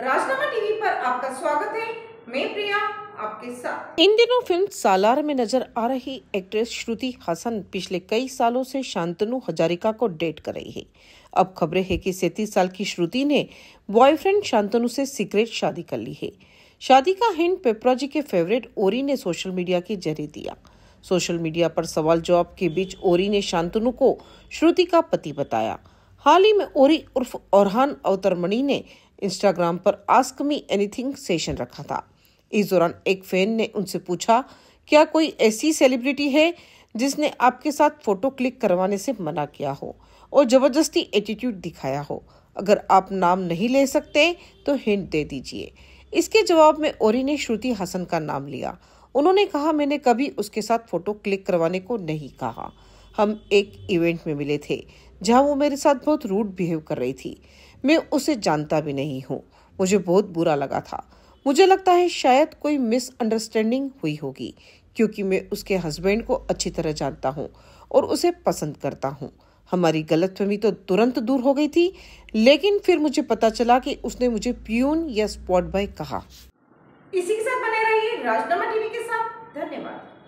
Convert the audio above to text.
राजनामा TV पर आपका स्वागत है मैं प्रिया आपके साथ इन दिनों फिल्म सालार में नजर आ रही एक्ट्रेस श्रुति हसन पिछले कई सालों से शांतनु हजारिका को डेट कर रही है अब खबरें है कि सैतीस साल की श्रुति ने बॉयफ्रेंड शांतनु से सीक्रेट शादी कर ली है शादी का हिंट पेपराजी के फेवरेट ओरी ने सोशल मीडिया के जरिए दिया सोशल मीडिया पर सवाल जवाब के बीच ओरी ने शांतनु को श्रुति का पति बताया हाल ही में ओरी उर्फ औरहान अवतरमणि ने इंस्टाग्राम पर आस्क मी एनीथिंग सेशन रखा था इस दौरान एक फैन ने उनसे पूछा क्या कोई ऐसी सेलिब्रिटी है जिसने आपके साथ फोटो क्लिक करवाने से मना किया हो और जबरदस्ती एटीट्यूड दिखाया हो अगर आप नाम नहीं ले सकते तो हिंट दे दीजिए इसके जवाब में ओरी ने श्रुति हसन का नाम लिया उन्होंने कहा मैंने कभी उसके साथ फोटो क्लिक करवाने को नहीं कहा हम एक इवेंट में मिले थे जहां वो मेरे साथ बहुत रूड बिहेव कर रही थी मैं उसे जानता भी नहीं हूँ मुझे बहुत बुरा लगा था मुझे लगता है शायद कोई मिसअंडरस्टैंडिंग हुई होगी क्योंकि मैं उसके हस्बैंड को अच्छी तरह जानता हूँ और उसे पसंद करता हूँ हमारी गलतफहमी तो तुरंत दूर हो गई थी लेकिन फिर मुझे पता चला कि उसने मुझे प्यून या स्पॉट बॉय कहा इसी के साथ बने रहिए राजनामा टीवी के साथ धन्यवाद